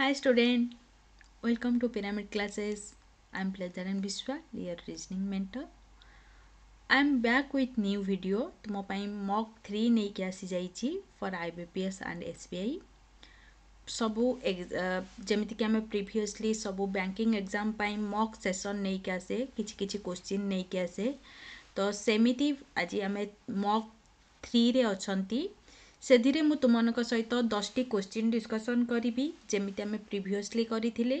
High student welcome to pyramid classes I am प्लेजरन विश्वा लियर reasoning mentor I am back with new video तुम्हें मक थ्री नहीं कि आसी जा फर I B P S and S B I सब जमीक आम प्रिभसली सब बैंकिंग एक्जाम मक सेसन नहीं कि आसे किसी किसी नहीं कि आसे तो सेमती आज आम मक थ्री अच्छा ସେଥିରେ ମୁଁ ତୁମମାନଙ୍କ ସହିତ ଦଶଟି କୋଶ୍ଚିନ୍ ଡିସ୍କସନ୍ କରିବି ଯେମିତି ଆମେ ପ୍ରିଭିୟସ୍ଲି କରିଥିଲେ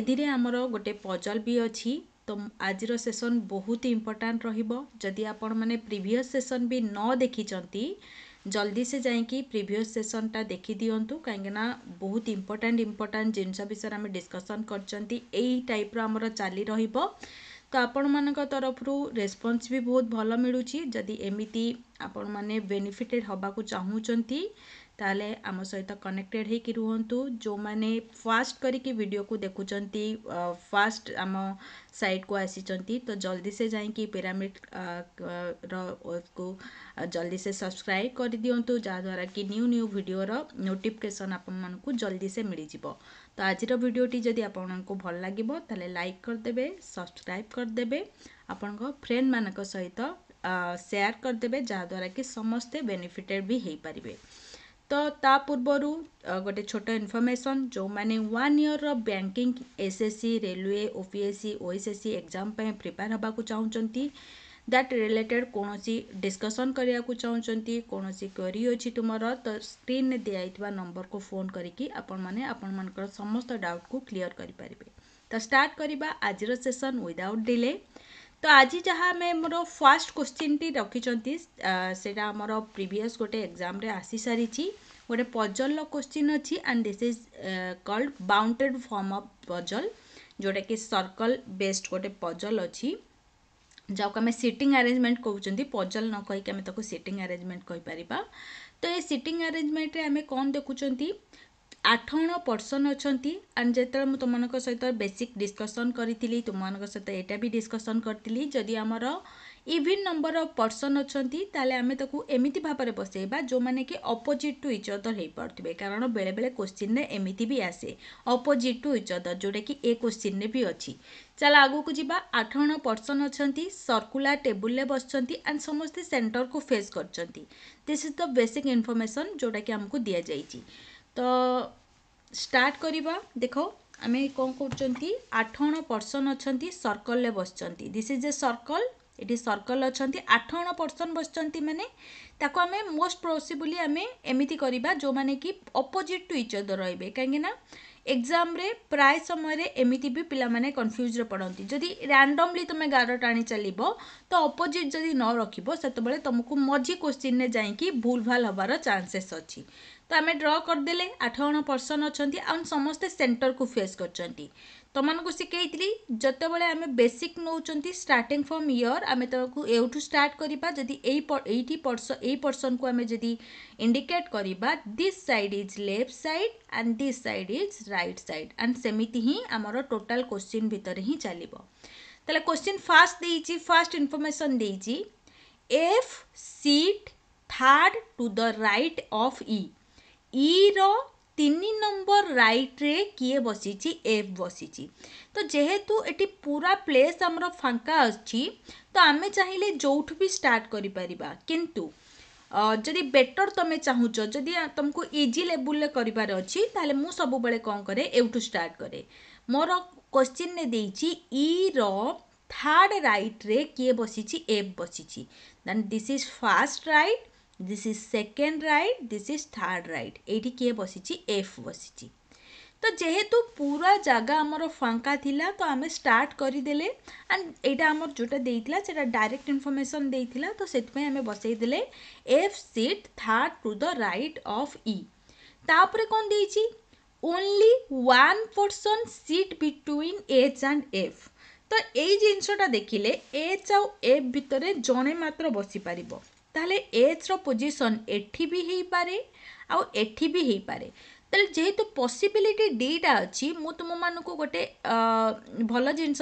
ଏଥିରେ ଆମର ଗୋଟେ ପଜଲ୍ ବି ଅଛି ତ ଆଜିର ସେସନ୍ ବହୁତ ଇମ୍ପୋର୍ଟାଣ୍ଟ ରହିବ ଯଦି ଆପଣମାନେ ପ୍ରିଭିୟସ୍ ସେସନ୍ ବି ନ ଦେଖିଛନ୍ତି ଜଲ୍ଦି ସେ ଯାଇକି ପ୍ରିଭିୟସ୍ ସେସନ୍ଟା ଦେଖିଦିଅନ୍ତୁ କାହିଁକିନା ବହୁତ ଇମ୍ପୋର୍ଟାଣ୍ଟ ଇମ୍ପୋର୍ଟାଣ୍ଟ ଜିନିଷ ବିଷୟରେ ଆମେ ଡିସ୍କସନ୍ କରିଛନ୍ତି ଏଇ ଟାଇପ୍ର ଆମର ଚାଲି ରହିବ ତ ଆପଣମାନଙ୍କ ତରଫରୁ ରେସ୍ପନ୍ସ ବି ବହୁତ ଭଲ ମିଳୁଛି ଯଦି ଏମିତି ଆପଣମାନେ ବେନିଫିଟେଡ଼୍ ହେବାକୁ ଚାହୁଁଛନ୍ତି ତାହେଲେ ଆମ ସହିତ କନେକ୍ଟେଡ଼୍ ହେଇକି ରୁହନ୍ତୁ ଯେଉଁମାନେ ଫାଷ୍ଟ କରିକି ଭିଡ଼ିଓକୁ ଦେଖୁଛନ୍ତି ଫାଷ୍ଟ ଆମ ସାଇଟ୍କୁ ଆସିଛନ୍ତି ତ ଜଲ୍ଦି ସେ ଯାଇକି ପିରାମିଡ଼ କୁ ଜଲ୍ଦି ସେ ସବସ୍କ୍ରାଇବ୍ କରିଦିଅନ୍ତୁ ଯାହାଦ୍ୱାରା କି ନ୍ୟୁ ନ୍ୟୁ ଭିଡ଼ିଓର ନୋଟିଫିକେସନ୍ ଆପଣମାନଙ୍କୁ ଜଲ୍ଦି ସେ ମିଳିଯିବ ତ ଆଜିର ଭିଡ଼ିଓଟି ଯଦି ଆପଣଙ୍କୁ ଭଲ ଲାଗିବ ତାହେଲେ ଲାଇକ୍ କରିଦେବେ ସବସ୍କ୍ରାଇବ୍ କରିଦେବେ ଆପଣଙ୍କ ଫ୍ରେଣ୍ଡମାନଙ୍କ ସହିତ ସେୟାର କରିଦେବେ ଯାହାଦ୍ୱାରା କି ସମସ୍ତେ ବେନିଫିଟେଡ଼୍ ବି ହୋଇପାରିବେ ତ ତା ପୂର୍ବରୁ ଗୋଟେ ଛୋଟ ଇନଫର୍ମେସନ୍ ଯେଉଁମାନେ ୱାନ୍ ଇୟର୍ର banking SSC railway OPSC OSSC exam ପାଇଁ ପ୍ରିପେୟାର୍ ହେବାକୁ ଚାହୁଁଛନ୍ତି ଦ୍ୟାଟ୍ ରିଲେଟେଡ଼୍ କୌଣସି ଡିସ୍କସନ୍ କରିବାକୁ ଚାହୁଁଛନ୍ତି କୌଣସି କ୍ୱେରି ଅଛି ତୁମର ତ ସ୍କ୍ରିନ୍ରେ ଦିଆଯାଇଥିବା ନମ୍ବରକୁ ଫୋନ୍ କରିକି ଆପଣମାନେ ଆପଣମାନଙ୍କର ସମସ୍ତ ଡାଉଟ୍କୁ କ୍ଲିଅର୍ କରିପାରିବେ ତ ଷ୍ଟାର୍ଟ କରିବା ଆଜିର ସେସନ୍ ୱିଦାଉଟ୍ ଡିଲେ ତ ଆଜି ଯାହା ଆମେ ମୋର ଫାର୍ଷ୍ଟ କ୍ୱେଶ୍ଚିନ୍ଟି ରଖିଛନ୍ତି ସେଇଟା ଆମର ପ୍ରିଭିୟସ୍ ଗୋଟେ ଏକ୍ଜାମ୍ରେ ଆସିସାରିଛି ଗୋଟେ ପଜଲ୍ର କ୍ୱେଶ୍ଚିନ୍ ଅଛି and this is called bounded form of puzzle ଯେଉଁଟାକି ସର୍କଲ୍ ବେସ୍ଡ ଗୋଟେ ପଜଲ୍ ଅଛି ଯାହାକୁ ଆମେ ସିଟିଂ ଆରେଞ୍ଜମେଣ୍ଟ କହୁଛନ୍ତି ପଜଲ୍ ନ କହିକି ଆମେ ତାକୁ ସିଟିଂ ଆରେଞ୍ଜମେଣ୍ଟ କହିପାରିବା ତ ଏ ସିଟିଂ ଆରେଞ୍ଜମେଣ୍ଟରେ ଆମେ କ'ଣ ଦେଖୁଛନ୍ତି ଆଠ ଜଣ ପର୍ସନ୍ ଅଛନ୍ତି ଆଣ୍ଡ ଯେତେବେଳେ ମୁଁ ତୁମମାନଙ୍କ ସହିତ ବେସିକ୍ ଡିସ୍କସନ୍ କରିଥିଲି ତୁମମାନଙ୍କ ସହିତ ଏଇଟା ବି ଡିସ୍କସନ୍ କରିଥିଲି ଯଦି ଆମର ইভিন নম্বর অফ পর্সন অনেক তাহলে আমি তাকে এমিতি ভাবে বসাইবা যে কি অপোজিট টু ইচ অদর হয়ে পড়ে কারণ বেড়ে বেড়ে কোশ্চিনে এমিতি বি আসে অপোজিট টু ইচ অদর যেটা কি এ কোশ্চিনে বি অছি ଚାଲ ଆଗକୁ ଯିବା ଆଠ ଜଣ ପର୍ସନ୍ ଅଛନ୍ତି ସର୍କୁଲାର ଟେବୁଲରେ ବସିଛନ୍ତି ଆଣ୍ଡ ସମସ୍ତେ ସେଣ୍ଟରକୁ ଫେସ୍ କରିଛନ୍ତି this is the basic information ଯେଉଁଟାକି ଆମକୁ ଦିଆଯାଇଛି ତ ଷ୍ଟାର୍ଟ କରିବା ଦେଖ ଆମେ କ'ଣ କରୁଛନ୍ତି ଆଠ ଜଣ ପର୍ସନ୍ ଅଛନ୍ତି ସର୍କଲରେ ବସିଛନ୍ତି ଦିସ୍ ଇଜ୍ ଏ ସର୍କଲ୍ এটি সর্কল অনেক আঠ জন পর্সন বসছেন মানে তাকে আমি মোস্ট পসিবলি আমি এমিতি করা যে কি অপোজিট টু ইচ অদর রহবে কিনা এক্সামে প্রায় সময় এমিতি বি পিলামানে কনফ্যুজরে পড়তে যদি র্যান্ডমলি তুমি গার টাণি চালিব তো অপোজিট যদি ন রখিব সেতবে তুমি মঝি কোশ্চিনে যাই ভুলভাল হবার চান্সেস অ ତ ଆମେ ଡ୍ର କରିଦେଲେ ଆଠ ଜଣ ପର୍ସନ୍ ଅଛନ୍ତି ଆଉ ସମସ୍ତେ ସେଣ୍ଟରକୁ ଫେସ୍ କରିଛନ୍ତି ତମମାନଙ୍କୁ ଶିଖେଇଥିଲି ଯେତେବେଳେ ଆମେ ବେସିକ୍ ନେଉଛନ୍ତି ଷ୍ଟାର୍ଟିଂ ଫ୍ରମ୍ ଇୟର୍ ଆମେ ତାକୁ ଏଉଠୁ ଷ୍ଟାର୍ଟ କରିବା ଯଦି ଏଇ ଏଇଠି ପର୍ସନ୍ ଏଇ ପର୍ସନ୍କୁ ଆମେ ଯଦି ଇଣ୍ଡିକେଟ୍ କରିବା this side is left side and this side is right side and ସେମିତି ହିଁ ଆମର ଟୋଟାଲ୍ କୋଶ୍ଚିନ୍ ଭିତରେ ହିଁ ଚାଲିବ ତାହେଲେ କୋଶ୍ଚିନ୍ ଫାର୍ଷ୍ଟ ଦେଇଛି ଫାର୍ଷ୍ଟ ଇନଫର୍ମେସନ୍ ଦେଇଛି F sit third to the right of E ଇର ତିନି ନମ୍ବର ରାଇଟ୍ରେ କିଏ ବସିଛି ଏଫ୍ ବସିଛି ତ ଯେହେତୁ ଏଠି ପୁରା ପ୍ଲେସ୍ ଆମର ଫାଙ୍କା ଅଛି ତ ଆମେ ଚାହିଁଲେ ଯେଉଁଠୁ ବି ଷ୍ଟାର୍ଟ କରିପାରିବା କିନ୍ତୁ ଯଦି ବେଟର୍ ତୁମେ ଚାହୁଁଛ ଯଦି ତୁମକୁ ଇଜି ଲେବୁଲ୍ରେ କରିବାର ଅଛି ତାହେଲେ ମୁଁ ସବୁବେଳେ କ'ଣ କରେ ଏଉଠୁ ଷ୍ଟାର୍ଟ କରେ ମୋର କୋଶ୍ଚିନ୍ରେ ଦେଇଛି ଇର ଥାର୍ଡ଼ ରାଇଟ୍ରେ କିଏ ବସିଛି ଏଫ୍ ବସିଛି then this is first right this is second right this is third right এইটি কিয়ে বসিছি এফ বসিছি তো যেহেতু পুরা জায়গা আমার ফাঙ্কা লা তো আমি স্টার্ট করিদেলে আন্ড এইটা আমার যেটা দিয়েছিল সেটা ডাইরেক্ট ইনফরমেসন দিয়েছিল তো সেইপাই আমি বসাইদেলে F sit third to the right of E তাপরে কোন দিয়েছি only one person sit between H and F তো এই জিনিসটা দেখিলে এচ আউ এফ ভিতরে জনে মাত্র বসিপারিব তাহলে এজর পজিশন এটি বি হয়ে আউ এটি বি হইপারে তাহলে যেহেতু পসিবিলিটি দুইটা অছি মু গোটে ଗୋଟେ ଭଲ ଜିନିଷ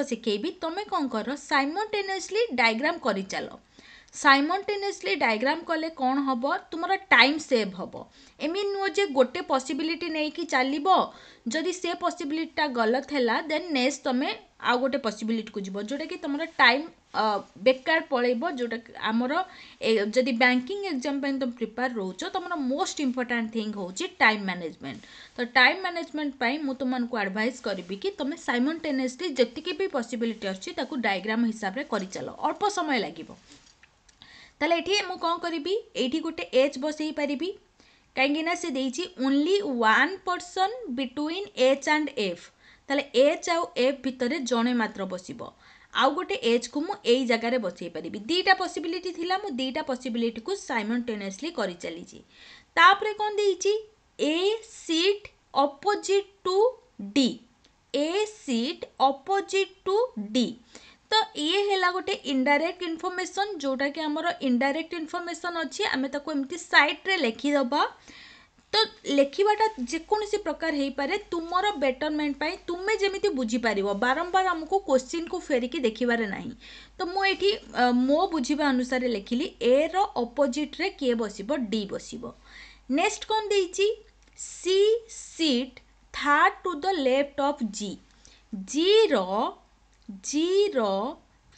তুমি কম କ'ଣ କର ସାଇମଲ୍ଟେନିୟସଲି ଡାଇଗ୍ରାମ୍ କରିଚାଲ ସାଇମଲ୍ଟେନିୟସ୍ଲି ଡାଇଗ୍ରାମ୍ କଲେ କ'ଣ ହେବ ତୁମର ଟାଇମ୍ ସେଭ୍ ହେବ ଏମିତି ନୁହଁ ଯେ ଗୋଟେ ପସିବିଲିଟି ନେଇକି ଚାଲିବ ଯଦି ସେ ପସିବିଲିଟିଟା ଗଲତ ହେଲା ଦେନ୍ ନେକ୍ସଟ୍ ତୁମେ ଆଉ ଗୋଟେ ପସିବିଲିଟିକୁ ଯିବ ଯେଉଁଟାକି ତୁମର ଟାଇମ୍ ବେକାର ପଳେଇବ ଯେଉଁଟାକି ଆମର ଯଦି ବ୍ୟାଙ୍କିଂ ଏକ୍ଜାମ୍ ପାଇଁ ତୁମେ ପ୍ରିପେୟାର ରହୁଛ ତୁମର ମୋଷ୍ଟ ଇମ୍ପୋର୍ଟାଣ୍ଟ ଥିଙ୍ଗ ହେଉଛି ଟାଇମ୍ ମ୍ୟାନେଜମେଣ୍ଟ ତ ଟାଇମ୍ ମ୍ୟାନେଜମେଣ୍ଟ ପାଇଁ ମୁଁ ତୁମମାନଙ୍କୁ ଆଡ଼ଭାଇସ୍ କରିବି କି ତୁମେ ସାଇମଲ୍ଟେନିୟସ୍ଲି ଯେତିକି ବି ପସିବିଲିଟି ଅଛି ତାକୁ ଡାଇଗ୍ରାମ୍ ହିସାବରେ କରିଚାଲ ଅଳ୍ପ ସମୟ ଲାଗିବ তাহলে এটি মু কম করিবি এইটি গোটে এজ বসাই পারিবি কাইকি না সে দেইছি only one person between H and F তাহলে এচ আউ এফ ভিতরে জনে মাত্র বসিব আউ গোটে এজ কু মু এই জায়গায় বসাই পারিবি দুইটা পসিবিলিটি লা মু দুইটা পসিবিলিটি কু সাইমনটেনিয়াসলি করে চালিছি তাপরে কোন দেইছি A sit opposite to D A sit opposite to D তো ইয়ে হেলা গোটে ইনডাইরেক্ট ইনফরমেসন যেটাকি আমার ইনডাইরেক্ট ইনফরমেসন অছি আমি তাকে এমতি সাইট্রে লেখিদেবা তো লেখিবাটা যেকোনসি প্রকার হইপারে তুমর বেটরমেন্ট পাই তুমি যেমিতি বুঝিপারিব বারম্বার আমাকে কোশ্চিন কু ফেরিকি দেখিবারে নাই তো মু এটি মো বুঝিবা অনুসারে লেখিলি এ র অপোজিট্রে কে বসিব ডি বসিব নেক্সট কোন দেইছি C sit third to the left of G G র ଜି'ର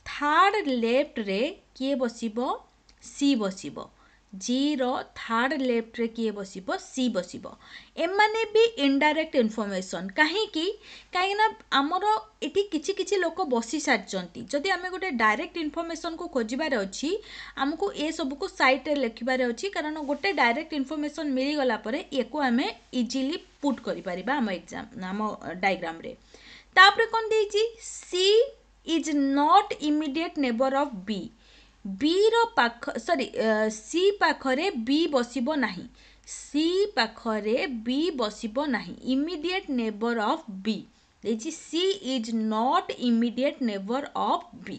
ଥାର୍ଡ଼ ଲେଫ୍ଟରେ କିଏ ବସିବ ସି ବସିବ ଜି'ର ଥାର୍ଡ଼ ଲେଫ୍ଟରେ କିଏ ବସିବ ସି ବସିବ ଏମାନେ ବି ଇନଡାଇରେକ୍ଟ ଇନଫର୍ମେସନ୍ କାହିଁକି କାହିଁକିନା ଆମର ଏଠି କିଛି କିଛି ଲୋକ ବସି ସାରିଛନ୍ତି ଯଦି ଆମେ ଗୋଟେ ଡାଇରେକ୍ଟ ଇନଫର୍ମେସନ୍କୁ ଖୋଜିବାର ଅଛି ଆମକୁ ଏସବୁକୁ ସାଇଟ୍ରେ ଲେଖିବାର ଅଛି କାରଣ ଗୋଟେ ଡାଇରେକ୍ଟ ଇନଫର୍ମେସନ୍ ମିଳିଗଲା ପରେ ୟାକୁ ଆମେ ଇଜିଲି ପୁଟ୍ କରିପାରିବା ଆମ ଏକ୍ଜାମ୍ ଆମ ଡାଇଗ୍ରାମ୍ରେ ତାପରେ କ'ଣ ଦେଇଛି C is not immediate neighbour of B ବିର ପାଖ ସରି ସି ପାଖରେ ବି ବସିବ ନାହିଁ ସି ପାଖରେ ବି ବସିବ ନାହିଁ ଇମିଡ଼ିଏଟ୍ ନେବର୍ ଅଫ୍ ବି ଦେଇଛି C is not immediate neighbour of B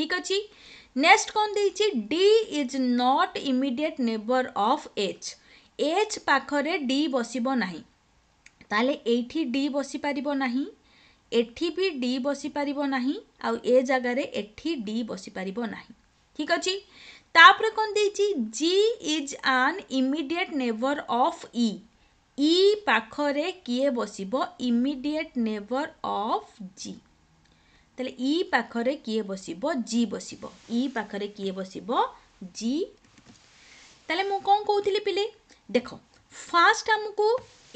ଠିକ୍ ଅଛି ନେକ୍ସଟ କ'ଣ ଦେଇଛି D is not immediate neighbour of H H ପାଖରେ ଡି ବସିବ ନାହିଁ ତାହେଲେ ଏଇଠି ଡି ବସିପାରିବ ନାହିଁ ଏଠି ବି ଡି ବସିପାରିବ ନାହିଁ ଆଉ ଏ ଜାଗାରେ ଏଠି ଡି ବସିପାରିବ ନାହିଁ ଠିକ୍ ଅଛି ତାପରେ କ'ଣ ଦେଇଛି G is an immediate neighbour of E E ପାଖରେ କିଏ ବସିବ ଇମିଡ଼ିଏଟ୍ ନେବର୍ ଅଫ୍ ଜି ତାହେଲେ ଇ ପାଖରେ କିଏ ବସିବ ଜି ବସିବ ଇ ପାଖରେ କିଏ ବସିବ ଜି ତାହେଲେ ମୁଁ କ'ଣ କହୁଥିଲି ପିଲେ ଦେଖ ଫାଷ୍ଟ ଆମକୁ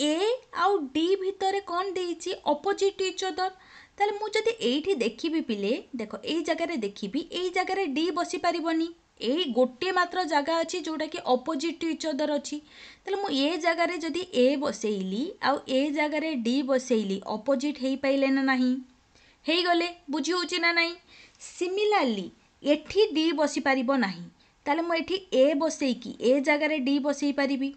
ଏ ଆଉ ଡି ଭିତରେ କ'ଣ ଦେଇଛି ଅପୋଜିଟ୍ ଇଚ୍ ଅଦର୍ ତାହେଲେ ମୁଁ ଯଦି ଏଇଠି ଦେଖିବି ପିଲେ ଦେଖ ଏଇ ଜାଗାରେ ଦେଖିବି ଏଇ ଜାଗାରେ ଡି ବସିପାରିବନି ଏଇ ଗୋଟିଏ ମାତ୍ର ଜାଗା ଅଛି ଯେଉଁଟାକି ଅପୋଜିଟ୍ ଟୁ ଇଚ୍ ଅଦର୍ ଅଛି ତାହେଲେ ମୁଁ ଏ ଜାଗାରେ ଯଦି ଏ ବସେଇଲି ଆଉ ଏ ଜାଗାରେ ଡି ବସେଇଲି ଅପୋଜିଟ୍ ହେଇପାରିଲେ ନା ନାହିଁ ହେଇଗଲେ ବୁଝି ହେଉଛି ନା ନାହିଁ ସିମିଲାରଲି ଏଠି ଡି ବସିପାରିବ ନାହିଁ ତାହେଲେ ମୁଁ ଏଠି ଏ ବସେଇକି ଏ ଜାଗାରେ ଡି ବସେଇ ପାରିବି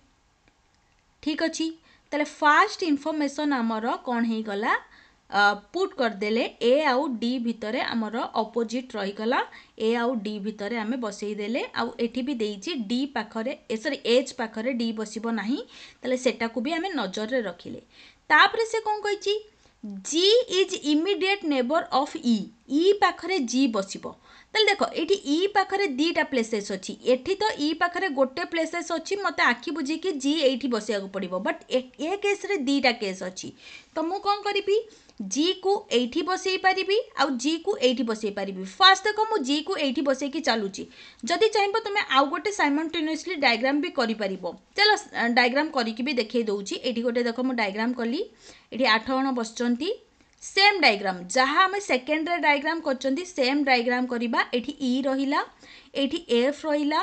ଠିକ୍ ଅଛି ତାହେଲେ ଫାର୍ଷ୍ଟ ଇନଫର୍ମେସନ୍ ଆମର କ'ଣ ହେଇଗଲା ପୁଟ୍ କରିଦେଲେ ଏ ଆଉ ଡି ଭିତରେ ଆମର ଅପୋଜିଟ୍ ରହିଗଲା ଏ ଆଉ ଡି ଭିତରେ ଆମେ ବସେଇଦେଲେ ଆଉ ଏଠି ବି ଦେଇଛି ଡି ପାଖରେ ଏ ସରି ଏଚ୍ ପାଖରେ ଡି ବସିବ ନାହିଁ ତାହେଲେ ସେଟାକୁ ବି ଆମେ ନଜରରେ ରଖିଲେ ତାପରେ ସେ କ'ଣ କହିଛି G is immediate neighbour of E E ପାଖରେ ଜି ବସିବ তাহলে দেখ ଏଇଠି ଇ ପାଖରେ ଦୁଇଟା ପ୍ଲେସେସ୍ ଅଛି ଏଠି ତ ଇ ପାଖରେ ଗୋଟେ ପ୍ଲେସେସ୍ ଅଛି ମୋତେ ଆଖି ବୁଝିକି ଜି ଏଇଠି ବସିବାକୁ ପଡ଼ିବ ବଟ୍ ଏ କେସ୍ରେ ଦୁଇଟା କେସ୍ ଅଛି ତ ମୁଁ କ'ଣ କରିବି ଜିକୁ ଏଇଠି ବସେଇ ପାରିବି ଆଉ ଜିକୁ ଏଇଠି ବସେଇ ପାରିବି ଫାର୍ଷ୍ଟ ଦେଖ ମୁଁ ଜିକୁ ଏଇଠି ବସେଇକି ଚାଲୁଛି ଯଦି ଚାହିଁବ ତୁମେ ଆଉ ଗୋଟେ ସାଇମଣ୍ଟେନିୟସଲି ଡାଇଗ୍ରାମ୍ ବି କରିପାରିବ ଚାଲ ଡାଇଗ୍ରାମ୍ କରିକି ବି ଦେଖେଇ ଦେଉଛି ଏଇଠି ଗୋଟେ ଦେଖ ମୁଁ ଡାଇଗ୍ରାମ୍ କଲି ଏଠି ଆଠ ଜଣ ବସିଛନ୍ତି সেম ডায়াগ্রাম যাহা আমি সেকেন্ডরে ডায়াগ্রাম করছেন সেম ডায়াগ্রাম করা এটি ই e রহিলা এটি এফ রহিলা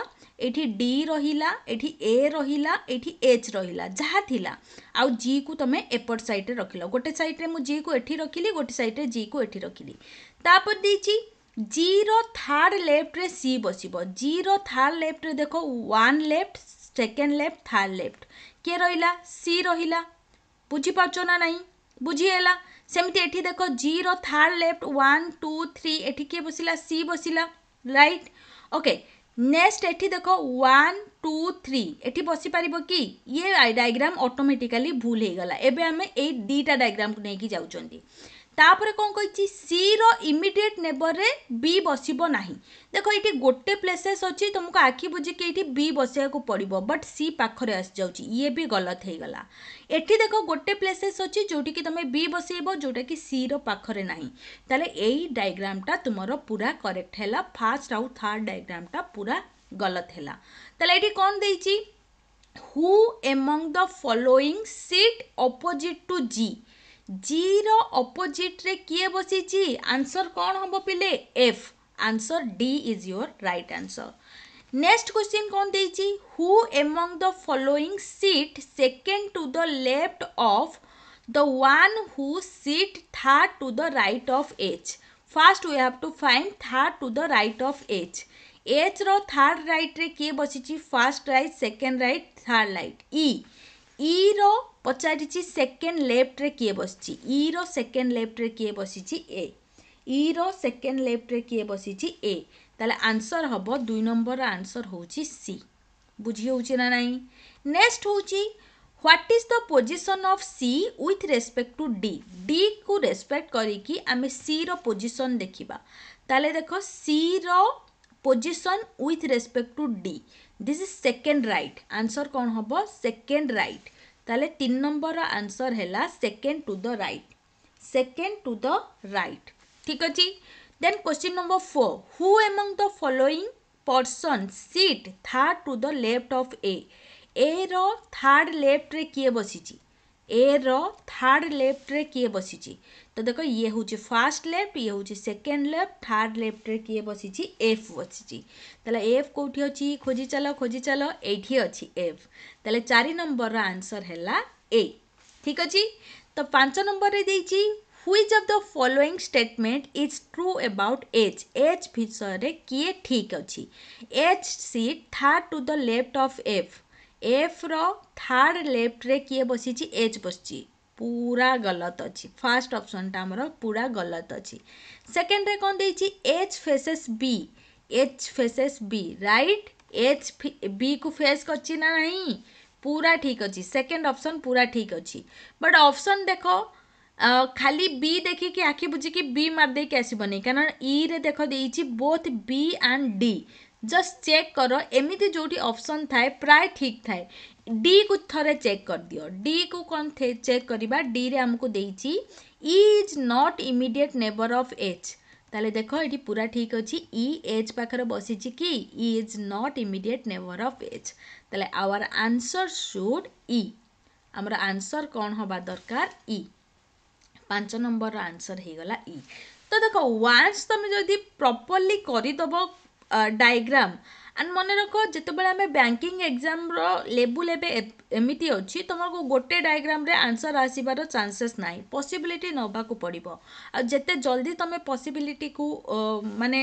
এটি ডি রহিলা এটি এ রহিলা এটি এচ রহিলা যাহা থিলা আউ জি কু তুমি এপট সাইডে রখিল গোটে সাইডে মু জি কু এটি রখিলি গোটে সাইডে জি কু এটি রখিলি তারপর দিয়েছি জি র থার্ড লেফটরে সি বসিব জি র থার্ড লেফটরে দেখ one left second left third left কে রহিলা সি রহিলা বুঝিপারছ না নাই বুঝিগেলা ସେମିତି ଏଠି ଦେଖ ଜିର third left one two three ଏଠି କିଏ ବସିଲା ସି ବସିଲା ରାଇଟ୍ ଓକେ ନେକ୍ସଟ ଏଠି ଦେଖ ୱାନ୍ ଟୁ ଥ୍ରୀ ଏଠି ବସିପାରିବ କି ଇଏ ଡାଇଗ୍ରାମ ଅଟୋମେଟିକାଲି ଭୁଲ ହେଇଗଲା ଏବେ ଆମେ ଏଇ ଦୁଇଟା ଡାଇଗ୍ରାମକୁ ନେଇକି ଯାଉଛନ୍ତି তাপরে କ'ଣ କହିଛି ସି'ର ଇମିଡ଼ିଏଟ୍ ନେବରରେ ବି ବସିବ ନାହିଁ ଦେଖ ଏଇଠି ଗୋଟେ ପ୍ଲେସେସ୍ ଅଛି ତୁମକୁ ଆଖି ବୁଝିକି ଏଇଠି ବି ବସେଇବାକୁ ପଡ଼ିବ ବଟ୍ ସି ପାଖରେ ଆସିଯାଉଛି ଇଏ ବି ଗଲତ ହେଇଗଲା ଏଠି ଦେଖ ଗୋଟେ ପ୍ଲେସେସ୍ ଅଛି ଯେଉଁଠିକି ତୁମେ ବି ବସେଇବ ଯେଉଁଟାକି ସି'ର ପାଖରେ ନାହିଁ ତାହେଲେ ଏଇ ଡାଇଗ୍ରାମଟା ତୁମର ପୁରା କରେକ୍ଟ ହେଲା ଫାର୍ଷ୍ଟ ଆଉ ଥାର୍ଡ଼ ଡାଇଗ୍ରାମଟା ପୁରା ଗଲତ ହେଲା ତାହେଲେ ଏଠି କ'ଣ ଦେଇଛି who among the following sit opposite to G ଜିର ଅପୋଜିଟ୍ରେ କିଏ ବସିଛି ଆନ୍ସର୍ କ'ଣ ହେବ ପିଲେ F answer D is your right answer next question କ'ଣ ଦେଇଛି who among the following sit second to the left of the one who sit third to the right of H first we have to find third to the right of H ଏଚ୍ର third ରାଇଟ୍ରେ କିଏ ବସିଛି first right second right third right E ଇର ପଚାରିଛି second ଲେଫ୍ଟରେ କିଏ ବସିଛି year second ଲେଫ୍ଟରେ କିଏ ବସିଛି ଏ ଇର ସେକେଣ୍ଡ ଲେଫ୍ଟରେ କିଏ ବସିଛି ଏ ତାହେଲେ ଆନ୍ସର୍ ହେବ ଦୁଇ ନମ୍ବରର ଆନ୍ସର୍ ହେଉଛି ସି ବୁଝି ହେଉଛି ନା ନାହିଁ ନେକ୍ସଟ ହେଉଛି what is the position of C with respect to D ଡିକୁ ରେସ୍ପେକ୍ଟ କରିକି ଆମେ ସିର ପୋଜିସନ୍ ଦେଖିବା ତାହେଲେ ଦେଖ ସିର position with respect to D this is second right answer କ'ଣ ହେବ ସେକେଣ୍ଡ ରାଇଟ୍ ତାହେଲେ ତିନି ନମ୍ବରର ଆନ୍ସର୍ ହେଲା second to the right second to the right ଠିକ୍ ଅଛି then question number four who among the following person sit third to the left of A air third ଲେଫ୍ଟରେ କିଏ ବସିଛି ଏର ଥାର୍ଡ଼ ଲେଫ୍ଟରେ କିଏ ବସିଛି তো দেখ ইয়ে হচ্ছে ফার্স্ট লেফট ইয়ে হচ্ছে সেকেন্ড লেফট থার্ড লেফটরে কিয়ে বসিছি এফ বসিছি তাহলে এফ কোটি অছি খোঁজি চাল খোঁজি চাল এইটি অছি এফ তাহলে চারি নম্বর আনসর হেলা এ ঠিক আছে তো পাঁচ নম্বরে দিয়েছি which of the following statement is true about H H বিষয়ে কিয়ে ঠিক অছি H sit third to the left of F এফ্র থার্ড লেফ্টরে কিয়ে বসিছি এজ বসিছি পুরা গলত অছি ফার্স্ট অপশনটা আমার পুরা গলত অছি সেকেন্ডরে কম দিয়েছি H faces B H faces B right H B কু ফেস করছি না নাই পুরা ঠিক অছি সেকেন্ড অপশন পুরা ঠিক অছি বট অপশন দেখ খালি বি দেখিকি আখি বুঝিকি বি মারিদেকি আসবনি কারণ ইরে দেখ দিয়েছি both B and D just check কর এমিতি যেটি অপশন থাকে প্রায় ঠিক থাকে ଡିକୁ ଥରେ ଚେକ୍ କରିଦିଅ ଡିକୁ କ'ଣ ଚେକ୍ କରିବା ଡିରେ ଆମକୁ ଦେଇଛି is not immediate neighbour of H ତାହେଲେ ଦେଖ ଏଠି ପୁରା ଠିକ୍ ଅଛି ଇ ଏଚ୍ ପାଖରେ ବସିଛି କି is not immediate neighbour of H ତାହେଲେ ଆୱାର ଆନ୍ସର୍ ସୁଡ଼୍ ଇ ଆମର ଆନ୍ସର୍ କ'ଣ ହେବା ଦରକାର ଇ ପାଞ୍ଚ ନମ୍ବରର ଆନ୍ସର୍ ହେଇଗଲା ଇ ତ ଦେଖ ୱାନ୍ସ ତୁମେ ଯଦି ପ୍ରପର୍ଲି କରିଦେବ ଡାଇଗ୍ରାମ୍ ଆଣ୍ଡ ମନେ ରଖ ଯେତେବେଳେ ଆମେ ବ୍ୟାଙ୍କିଂ ଏକ୍ଜାମ୍ର ଲେବୁଲ୍ ଏବେ ଏମିତି ଅଛି ତୁମକୁ ଗୋଟେ ଡାଇଗ୍ରାମ୍ରେ ଆନ୍ସର୍ ଆସିବାର ଚାନ୍ସେସ୍ ନାହିଁ ପସିବିଲିଟି ନେବାକୁ ପଡ଼ିବ ଆଉ ଯେତେ ଜଲ୍ଦି ତୁମେ ପସିବିଲିଟିକୁ ମାନେ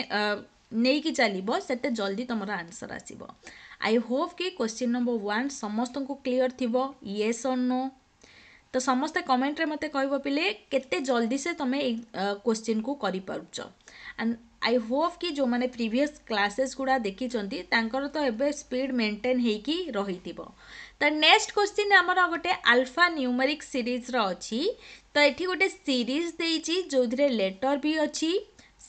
ନେଇକି ଚାଲିବ ସେତେ ଜଲ୍ଦି ତୁମର ଆନ୍ସର୍ ଆସିବ ଆଇ ହୋପ୍ କି କ୍ୱେଶ୍ଚିନ୍ ନମ୍ବର ୱାନ୍ ସମସ୍ତଙ୍କୁ କ୍ଲିଅର୍ ଥିବ ୟେସ୍ ଅର୍ ନୋ ତ ସମସ୍ତେ କମେଣ୍ଟରେ ମୋତେ କହିବ ପିଲେ କେତେ ଜଲ୍ଦି ସେ ତୁମେ ଏଇ କୋଶ୍ଚିନ୍କୁ କରିପାରୁଛ ଆଣ୍ଡ ଆଇ ହୋପ୍ କି ଯେଉଁମାନେ ପ୍ରିଭିୟସ୍ କ୍ଲାସେସ୍ ଗୁଡ଼ା ଦେଖିଛନ୍ତି ତାଙ୍କର ତ ଏବେ ସ୍ପିଡ଼୍ ମେଣ୍ଟେନ୍ ହେଇକି ରହିଥିବ ତ ନେକ୍ସଟ କ୍ୱେଶ୍ଚିନ୍ ଆମର ଗୋଟେ ଆଲଫା ନ୍ୟୁମେରିକ୍ ସିରିଜ୍ର ଅଛି ତ ଏଠି ଗୋଟେ ସିରିଜ୍ ଦେଇଛି ଯେଉଁଥିରେ ଲେଟର୍ ବି ଅଛି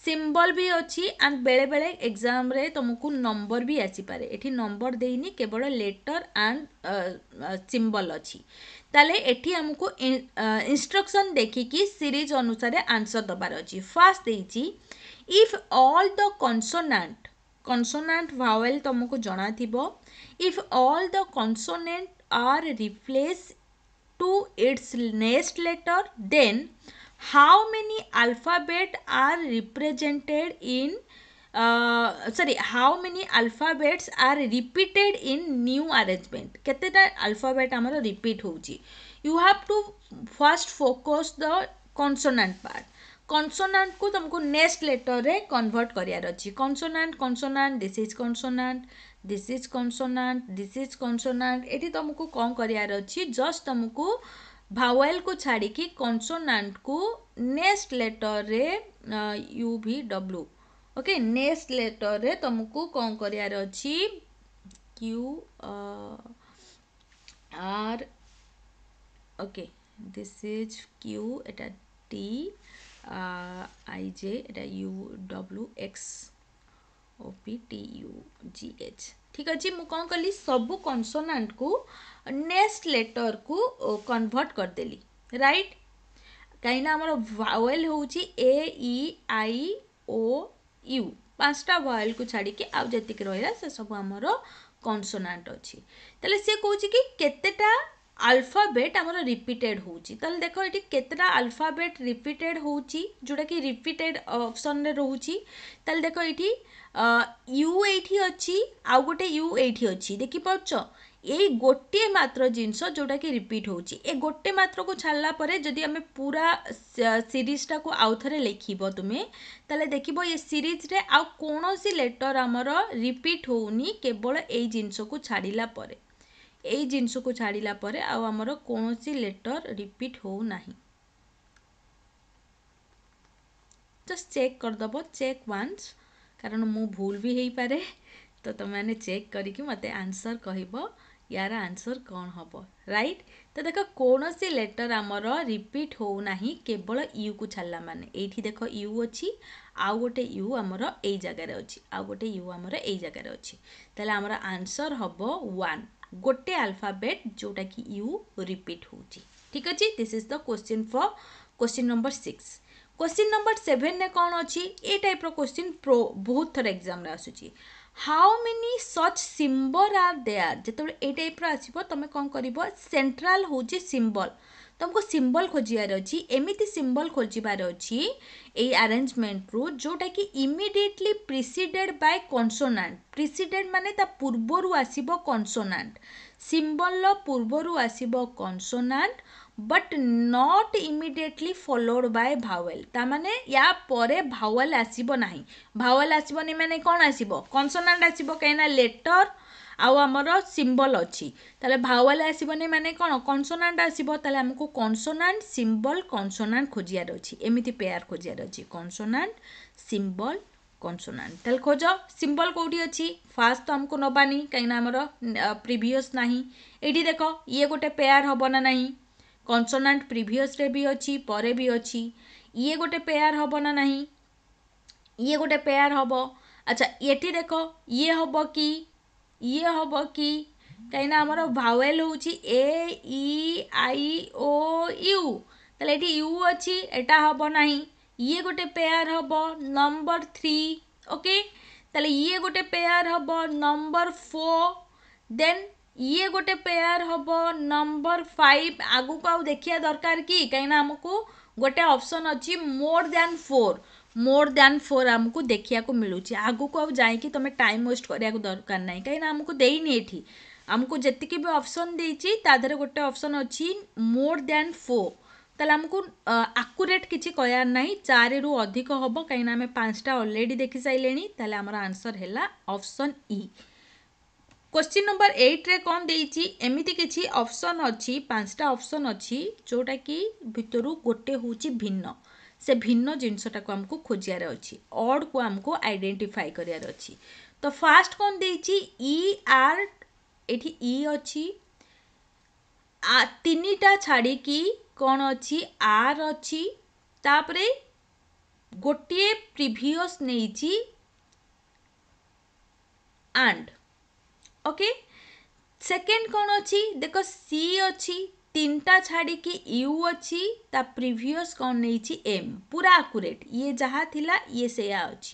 ସିମ୍ବଲ୍ ବି ଅଛି ଆଣ୍ଡ ବେଳେବେଳେ ଏକ୍ଜାମ୍ରେ ତୁମକୁ ନମ୍ବର ବି ଆସିପାରେ ଏଠି ନମ୍ବର ଦେଇନି କେବଳ ଲେଟର୍ ଆଣ୍ଡ ସିମ୍ବଲ୍ ଅଛି ତାହେଲେ ଏଠି ଆମକୁ ଇନ୍ଷ୍ଟ୍ରକ୍ସନ୍ ଦେଖିକି ସିରିଜ୍ ଅନୁସାରେ ଆନ୍ସର୍ ଦେବାର ଅଛି ଫାର୍ଷ୍ଟ ଦେଇଛି if all the consonant consonant vowel तुमको जना थी if all the consonant are replace to its next letter then how many alphabet are represented in sorry how many alphabets are repeated in new arrangement के alphabet आमर repeat हो you have to first focus the consonant part consonant ତୁମକୁ तुमको next convert କରିବାର ଅଛି करार अच्छी consonant consonant this is consonant this is consonant this is consonant ये तुमको कौन करार अच्छी जस्ट तुमको भावेल को छाड़ी कनसोनाट को नेक्स्ट लेटर रे यू भी डब्ल्यू ओके नेक्स्ट लेटर रे तुमको कौन करार अच्छी क्यू आर आई जे এটা U W X O P T U G H ଠିକ୍ ଅଛି ମୁଁ କ'ଣ କଲି ସବୁ କନସୋନାଣ୍ଟକୁ ନେକ୍ସଟ ଲେଟରକୁ କନଭର୍ଟ କରିଦେଲି ରାଇଟ୍ କାହିଁକିନା ଆମର ଭାୱେଲ୍ ହେଉଛି ଏ ଇ ଆଇ ଓ ୟୁ ପାଞ୍ଚଟା ଭାୱେଲ୍କୁ ଛାଡ଼ିକି ଆଉ ଯେତିକି ରହିଲା ସେସବୁ ଆମର କନସୋନାଣ୍ଟ ଅଛି ତାହେଲେ ସେ କହୁଛି କି କେତେଟା আলফাবেট আমার রিপিটেড হচ্ছে তাহলে দেখ এটি কতটা আলফাবেট রিপিটেড হচ্ছে যেটা কি রিপিটেড অপসনরে রয়েছে তাহলে দেখ এটি ইউ এইটি অছি আউ গোটে ইউ এইটি অছি দেখিপারছ এই গোটিয়ে মাত্র জিনিস যেটা কি রিপিট হচ্ছে এ গোটে মাত্রকু ছাড়লা পরে যদি আমি পুরা সিরিজটা আউথরে লিখব তুমি তাহলে দেখব এ সিরিজরে আউ কোণী লেটর আমার রিপিট হোনি কেবল এই জিনিসক ছাড়া পরে परे आउ छाडिलाप आउन लेटर रिपिट हौ नाही। जस्ट चेक गरिदेब चेक वान्स कारण म भुल बि है परे तेकि मते आन्सर कन्सर कम हे रणी लेटर आमर रिपिट हौ नै केवल यु कु छाड्ला म ए देख यु अु अर ए जग्र अझै आउँछ यु अग्र अच्छा तन्सर हे वान गोटे आलफाबेट जोटा कि यू रिपीट हो ठीक अच्छे this is the question for question number six question number 7 ने कौन अच्छी ए टाइप रो प्रो बहुत थर एक्जाम रे आसुची how many such symbol are there जेतबे ए टाइप रो आसीबो कौन कर करिवो हूँ होची सिम्बल ତୁମକୁ ସିମ୍ବଲ୍ ଖୋଜିବାର ଅଛି ଏମିତି ସିମ୍ବଲ୍ ଖୋଜିବାର ଅଛି ଏଇ ଆରେଞ୍ଜମେଣ୍ଟରୁ ଯେଉଁଟାକି immediately preceded by consonant preceded ମାନେ ତା ପୂର୍ବରୁ ଆସିବ କନସୋନାଣ୍ଟ ସିମ୍ବଲ୍ର ପୂର୍ବରୁ ଆସିବ consonant but not immediately followed by vowel ତା ମାନେ ୟା ପରେ ଭାୱେଲ୍ ଆସିବ ନାହିଁ ଭାୱେଲ୍ ଆସିବନି ମାନେ କ'ଣ ଆସିବ କନସୋନାଣ୍ଟ ଆସିବ କାହିଁକିନା ଲେଟର୍ ଆଉ ଆମର ସିମ୍ବଲ୍ ଅଛି ତାହେଲେ ଭାୱାଲ୍ ଆସିବନି ମାନେ କ'ଣ କନସୋନାଣ୍ଟ ଆସିବ ତାହେଲେ ଆମକୁ କନସୋନାଣ୍ଟ ସିମ୍ବଲ୍ କନସୋନାଣ୍ଟ ଖୋଜିବାର ଅଛି ଏମିତି ପେୟାର୍ ଖୋଜିବାର ଅଛି କନସୋନାଣ୍ଟ ସିମ୍ବଲ୍ କନସୋନାଣ୍ଟ ତାହେଲେ ଖୋଜ ସିମ୍ବଲ୍ କେଉଁଠି ଅଛି ଫାର୍ଷ୍ଟ ତ ଆମକୁ ନେବାନି କାହିଁକିନା ଆମର ପ୍ରିଭିୟସ୍ ନାହିଁ ଏଇଠି ଦେଖ ଇଏ ଗୋଟେ ପେୟାର ହେବ ନା ନାହିଁ କନସୋନାଣ୍ଟ ପ୍ରିଭିୟସ୍ରେ ବି ଅଛି ପରେ ବି ଅଛି ଇଏ ଗୋଟେ ପେୟାର ହେବ ନା ନାହିଁ ଇଏ ଗୋଟେ ପେୟାର ହେବ ଆଚ୍ଛା ଏଠି ଦେଖ ଇଏ ହେବ କି ଇଏ ହେବ କି କାହିଁକିନା ଆମର ଭାୱେଲ୍ ହେଉଛି ଏ ଇ ଆଇ ଓ ୟୁ ତାହେଲେ ଏଠି ୟୁ ଅଛି ଏଟା ହେବ ନାହିଁ ଇଏ ଗୋଟେ ପେୟାର୍ ହେବ ନମ୍ବର ଥ୍ରୀ ଓକେ ତାହେଲେ ଇଏ ଗୋଟେ ପେୟାର୍ ହେବ ନମ୍ବର ଫୋ ଦେନ୍ ଇଏ ଗୋଟେ ପେୟାର୍ ହେବ ନମ୍ବର ଫାଇଭ୍ ଆଗକୁ ଆଉ ଦେଖିବା ଦରକାର କି କାହିଁକିନା ଆମକୁ ଗୋଟେ ଅପସନ୍ ଅଛି more than four more than four आमको देखा मिलूँ आग को अब जाकि तुम टाइम वेस्ट कर दरकार ना कहीं आमको देनी आमको जितक अपसन देर गोटे अप्सन अच्छी मोर दैन फोर तेल आमको आकुरेट कि कहार ना रु अधिक हम कहीं आम पांचटा अलरेडी देखी सारे तेल आमर आंसर है अप्सन इ क्वेश्चन नंबर एट्रे कौन देमती किसी अप्सन अच्छी पांचटा अप्सन अच्छी जोटा कि भितर गोटे हूँ भिन्न ସେ ଭିନ୍ନ ଜିନିଷଟାକୁ ଆମକୁ ଖୋଜିବାର ଅଛି ଅଡ଼୍କୁ ଆମକୁ ଆଇଡେଣ୍ଟିଫାଏ କରିବାର ଅଛି ତ ଫାଷ୍ଟ କ'ଣ ଦେଇଛି ଇ ଆର୍ ଏଠି ଇ ଅଛି ତିନିଟା ଛାଡ଼ିକି କ'ଣ ଅଛି ଆର୍ ଅଛି ତାପରେ ଗୋଟିଏ ପ୍ରିଭିୟସ୍ ନେଇଛି ଆଣ୍ଡ ଓକେ ସେକେଣ୍ଡ କ'ଣ ଅଛି ଦେଖ ସି ଅଛି ତିନିଟା ଛାଡ଼ିକି ୟୁ ଅଛି ତା ପ୍ରିଭିୟସ୍ କ'ଣ ନେଇଛି ଏମ୍ ପୁରା ଆକୁରେଟ୍ ଇଏ ଯାହା ଥିଲା ଇଏ ସେଇଆ ଅଛି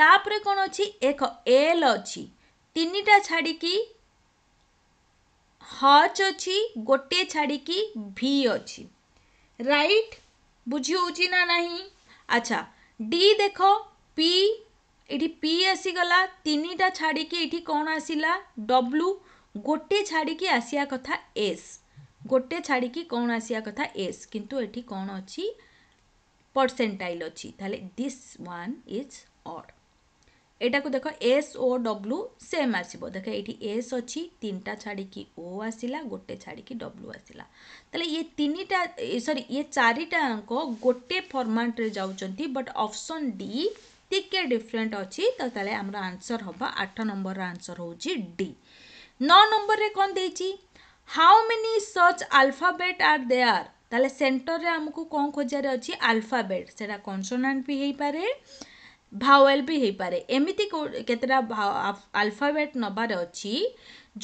ତାପରେ କ'ଣ ଅଛି ଏକ ଏଲ୍ ଅଛି ତିନିଟା ଛାଡ଼ିକି ହଚ୍ ଅଛି ଗୋଟିଏ ଛାଡ଼ିକି ଭି ଅଛି ରାଇଟ୍ ବୁଝି ହେଉଛି ନା ନାହିଁ ଆଚ୍ଛା ଡି ଦେଖ ପି ଏଇଠି ପି ଆସିଗଲା ତିନିଟା ଛାଡ଼ିକି ଏଇଠି କ'ଣ ଆସିଲା ଡବ୍ଲୁ ଗୋଟିଏ ଛାଡ଼ିକି ଆସିବା କଥା ଏସ୍ ଗୋଟେ ଛାଡ଼ିକି କ'ଣ ଆସିବା କଥା ଏସ୍ କିନ୍ତୁ ଏଠି କ'ଣ ଅଛି ପରସେଣ୍ଟାଇଲ୍ ଅଛି ତାହେଲେ ଦିସ୍ ୱାନ୍ ଇଜ୍ ଅଡ୍ ଏଇଟାକୁ ଦେଖ ଏସ୍ ଓ ଡବ୍ଲୁ ସେମ୍ ଆସିବ ଦେଖ ଏଇଠି ଏସ୍ ଅଛି ତିନିଟା ଛାଡ଼ିକି ଓ ଆସିଲା ଗୋଟେ ଛାଡ଼ିକି ଡବ୍ଲୁ ଆସିଲା ତାହେଲେ ଇଏ ତିନିଟା ସରି ଇଏ ଚାରିଟାଙ୍କ ଗୋଟେ ଫର୍ମାଟ୍ରେ ଯାଉଛନ୍ତି ବଟ୍ ଅପସନ୍ ଡି ଟିକେ ଡିଫରେଣ୍ଟ ଅଛି ତ ତାହେଲେ ଆମର ଆନ୍ସର୍ ହେବ ଆଠ ନମ୍ବରର ଆନ୍ସର୍ ହେଉଛି ଡି ନଅ ନମ୍ବରରେ କ'ଣ ଦେଇଛି how many such alphabet are there ତାହେଲେ ସେଣ୍ଟରରେ ଆମକୁ କ'ଣ ଖୋଜିବାର ଅଛି ଆଲଫାବେଟ୍ ସେଇଟା କନସୋନାଣ୍ଟ ବି ହେଇପାରେ ଭାୱେଲ୍ ବି ହେଇପାରେ ଏମିତି କେତେଟା ଆଲଫାବେଟ୍ ନେବାର ଅଛି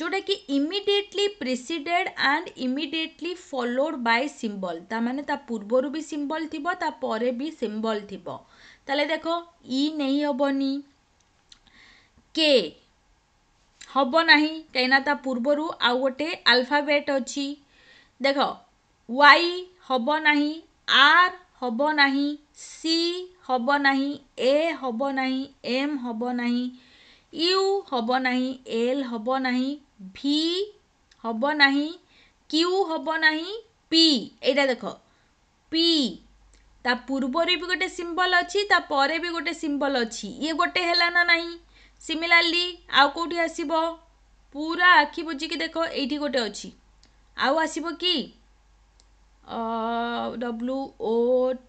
ଯେଉଁଟାକି immediately preceded and immediately followed by symbol ତାମାନେ ତା ପୂର୍ବରୁ ବି ସିମ୍ବଲ୍ ଥିବ ତାପରେ ବି ସିମ୍ବଲ୍ ଥିବ ତାହେଲେ ଦେଖ ଇ ନେଇ ହେବନି କେ ହେବ ନାହିଁ କାହିଁକିନା ତା ପୂର୍ବରୁ ଆଉ ଗୋଟେ ଆଲଫାବେଟ୍ ଅଛି ଦେଖ ୱାଇ ହେବ ନାହିଁ ଆର୍ ହେବ ନାହିଁ ସି ହେବ ନାହିଁ ଏ ହେବ ନାହିଁ ଏମ୍ ହେବ ନାହିଁ ୟୁ ହେବ ନାହିଁ ଏଲ୍ ହେବ ନାହିଁ ଭି ହେବ ନାହିଁ କ୍ୟୁ ହେବ ନାହିଁ ପି ଏଇଟା ଦେଖ ପି ତା ପୂର୍ବରେ ବି ଗୋଟେ ସିମ୍ବଲ୍ ଅଛି ତା ପରେ ବି ଗୋଟେ ସିମ୍ବଲ୍ ଅଛି ଇଏ ଗୋଟେ ହେଲା ନା ନାହିଁ ସିମିଲାରଲି ଆଉ କେଉଁଠି ଆସିବ ପୁରା ଆଖି ବୁଜିକି ଦେଖ ଏଇଠି ଗୋଟେ ଅଛି ଆଉ ଆସିବ କି ଡବ୍ଲୁ ଓ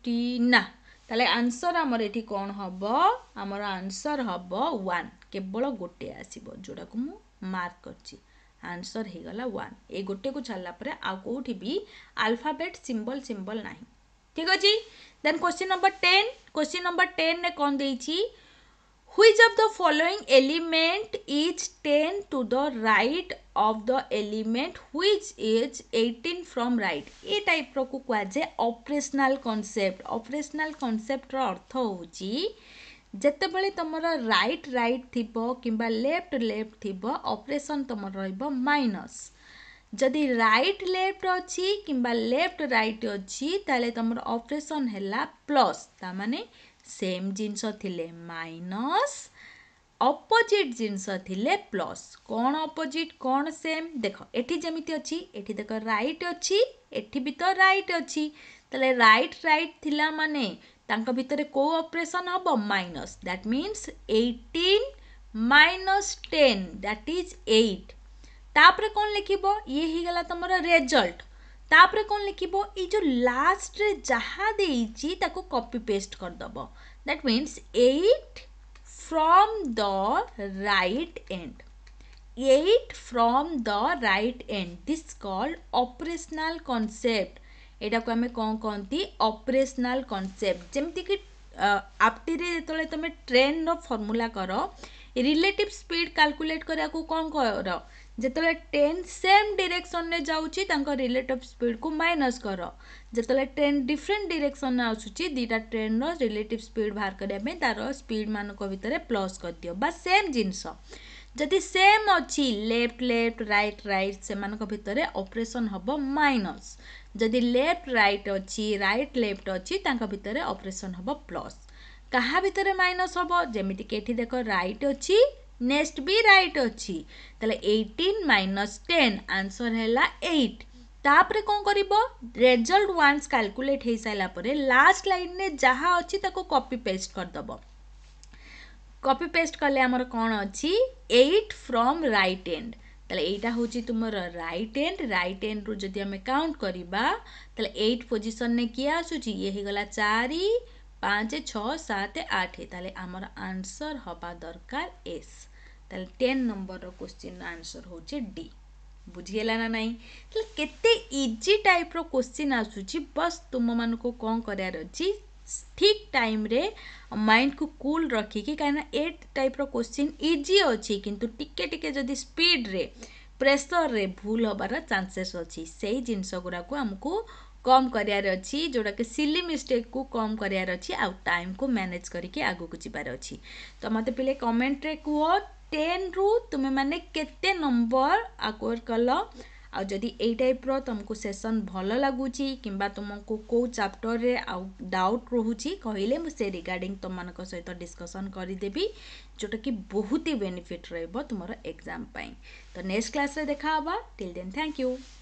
ଟି ନା ତାହେଲେ ଆନ୍ସର୍ ଆମର ଏଠି କ'ଣ ହେବ ଆମର ଆନ୍ସର୍ ହେବ ୱାନ୍ କେବଳ ଗୋଟେ ଆସିବ ଯେଉଁଟାକୁ ମୁଁ ମାର୍କ କରିଛି ଆନ୍ସର୍ ହେଇଗଲା ୱାନ୍ ଏଇ ଗୋଟେକୁ ଛାଡ଼ିଲା ପରେ ଆଉ କେଉଁଠି ବି ଆଲଫାବେଟ୍ ସିମ୍ବଲ୍ ସିମ୍ବଲ୍ ନାହିଁ ଠିକ୍ ଅଛି then question number ten question number ଟେନ୍ରେ କ'ଣ ଦେଇଛି which of the following element is 10 to the right of the element which is 18 from right ए टाइप रो को कुआ जे ऑपरेशनल कॉन्सेप्ट ऑपरेशनल कॉन्सेप्ट रो अर्थ होची যেতবে তোমার রাইট রাইট থিব কিংবা লেফট লেফট থিব অপরেসন তোমার রহব মাইনস যদি রাইট লেফট অছি কিংবা লেফট রাইট অছি তাহলে তোমার অপরেসন হেলা প্লস তার মানে ସେମ୍ ଜିନିଷ ଥିଲେ ମାଇନସ୍ ଅପୋଜିଟ୍ ଜିନିଷ ଥିଲେ ପ୍ଲସ୍ କ'ଣ ଅପୋଜିଟ୍ କ'ଣ ସେମ୍ ଦେଖ ଏଠି ଯେମିତି ଅଛି ଏଠି ଦେଖ ରାଇଟ୍ ଅଛି ଏଠି ବି ତ ରାଇଟ୍ ଅଛି ତାହେଲେ ରାଇଟ୍ ରାଇଟ୍ ଥିଲା ମାନେ ତାଙ୍କ ଭିତରେ କେଉଁ ଅପରେସନ୍ ହେବ minus that means eighteen minus ten that is eight ତାପରେ କ'ଣ ଲେଖିବ ଇଏ ହେଇଗଲା ତୁମର ରେଜଲ୍ଟ ତାପରେ କ'ଣ ଲେଖିବ ଏଇ ଯେଉଁ ଲାଷ୍ଟରେ ଯାହା ଦେଇଛି ତାକୁ କପି ପେଷ୍ଟ କରିଦେବ that means eight from the right end eight from the right end this called operational concept ଏଇଟାକୁ ଆମେ କ'ଣ କହନ୍ତି ଅପରେସନାଲ୍ କନସେପ୍ଟ ଯେମିତିକି ଆପ୍ଟିରେ ଯେତେବେଳେ ତୁମେ ଟ୍ରେନ୍ର ଫର୍ମୁଲା କର ରିଲେଟିଭ୍ ସ୍ପିଡ଼୍ କାଲକୁଲେଟ୍ କରିବାକୁ କ'ଣ କର ଯେତେବେଳେ ଟେନ୍ ସେମ୍ ଡିରେକ୍ସନ୍ରେ ଯାଉଛି ତାଙ୍କ ରିଲେଟିଭ୍ ସ୍ପିଡ଼୍କୁ ମାଇନସ୍ କର ଯେତେବେଳେ ଟ୍ରେନ୍ ଡିଫରେଣ୍ଟ ଡିରେକ୍ସନ୍ରେ ଆସୁଛି ଦୁଇଟା ଟ୍ରେନ୍ର ରିଲେଟିଭ୍ ସ୍ପିଡ଼୍ ବାହାର କରିବା ପାଇଁ ତା'ର ସ୍ପିଡ଼୍ମାନଙ୍କ ଭିତରେ ପ୍ଲସ୍ କରିଦିଅ ବା ସେମ୍ ଜିନିଷ ଯଦି ସେମ୍ ଅଛି ଲେଫ୍ଟ ଲେଫ୍ଟ ରାଇଟ୍ ରାଇଟ୍ ସେମାନଙ୍କ ଭିତରେ ଅପରେସନ୍ ହେବ ମାଇନସ୍ ଯଦି ଲେଫ୍ଟ ରାଇଟ୍ ଅଛି ରାଇଟ୍ ଲେଫ୍ଟ ଅଛି ତାଙ୍କ ଭିତରେ ଅପରେସନ୍ ହେବ ପ୍ଲସ୍ କାହା ଭିତରେ ମାଇନସ୍ ହେବ ଯେମିତିକି ଏଠି ଦେଖ ରାଇଟ୍ ଅଛି নেক্সট ବି ରାଇଟ୍ ଅଛି ତାହେଲେ ଏଇଟିନ୍ ମାଇନସ୍ ଟେନ୍ ଆନ୍ସର୍ ହେଲା ଏଇଟ୍ ତାପରେ କ'ଣ କରିବ ରେଜଲ୍ଟ ୱାନ୍ସ କାଲକୁଲେଟ୍ ହେଇସାରିଲା ପରେ ଲାଷ୍ଟ ଲାଇନ୍ରେ ଯାହା ଅଛି ତାକୁ କପି ପେଷ୍ଟ କରିଦେବ କପି ପେଷ୍ଟ କଲେ ଆମର କ'ଣ ଅଛି ଏଇଟ୍ ଫ୍ରମ୍ ରାଇଟ୍ ଏଣ୍ଡ ତାହେଲେ ଏଇଟା ହେଉଛି ତୁମର ରାଇଟ୍ ଏଣ୍ଡ ରାଇଟ୍ ଏଣ୍ଡରୁ ଯଦି ଆମେ କାଉଣ୍ଟ କରିବା ତାହେଲେ ଏଇଟ୍ ପୋଜିସନ୍ରେ କିଏ ଆସୁଛି ଇଏ ହେଇଗଲା ଚାରି ପାଞ୍ଚ ଛଅ ସାତ ଆଠ ତାହେଲେ ଆମର ଆନ୍ସର୍ ହେବା ଦରକାର ଏସ୍ ତାହେଲେ ଟେନ୍ ନମ୍ବରର କୋଶ୍ଚିନ୍ର ଆନ୍ସର୍ ହେଉଛି ଡି ବୁଝିଗଲା ନା ନାହିଁ ତାହେଲେ କେତେ ଇଜି ଟାଇପ୍ର କୋଶ୍ଚିନ୍ ଆସୁଛି ବସ୍ ତୁମମାନଙ୍କୁ କ'ଣ କରିବାର ଅଛି ଠିକ୍ ଟାଇମ୍ରେ ମାଇଣ୍ଡକୁ କୁଲ୍ ରଖିକି କାହିଁକିନା ଏ ଟାଇପ୍ର କୋଶ୍ଚିନ୍ ଇଜି ଅଛି କିନ୍ତୁ ଟିକେ ଟିକେ ଯଦି ସ୍ପିଡ଼୍ରେ ପ୍ରେସର୍ରେ ଭୁଲ ହେବାର ଚାନ୍ସେସ୍ ଅଛି ସେଇ ଜିନିଷ ଗୁଡ଼ାକୁ ଆମକୁ କମ୍ କରିବାର ଅଛି ଯେଉଁଟାକି ସିଲି ମିଷ୍ଟେକ୍କୁ କମ୍ କରିବାର ଅଛି ଆଉ ଟାଇମ୍କୁ ମ୍ୟାନେଜ୍ କରିକି ଆଗକୁ ଯିବାର ଅଛି ତ ମୋତେ ପିଲେ କମେଣ୍ଟରେ କୁହ टेन रु तुम मैंने केते नंबर आकोर कल ଆଉ ଯଦି ଏଇ ଟାଇପ୍ର ତୁମକୁ ସେସନ୍ ଭଲ ଲାଗୁଛି କିମ୍ବା ତୁମକୁ କେଉଁ ଚାପ୍ଟର୍ରେ ଆଉ ଡାଉଟ୍ ରହୁଛି କହିଲେ ମୁଁ ସେ ରିଗାର୍ଡ଼ିଂ ତୁମମାନଙ୍କ ସହିତ ଡିସ୍କସନ୍ କରିଦେବି ଯେଉଁଟାକି ବହୁତ ହି ବେନିଫିଟ୍ ରହିବ ତୁମର ଏକ୍ଜାମ୍ ପାଇଁ ତ ନେକ୍ସଟ କ୍ଲାସ୍ରେ ଦେଖା ହେବା ଟିଲ୍ ଦେନ୍ ଥ୍ୟାଙ୍କ ୟୁ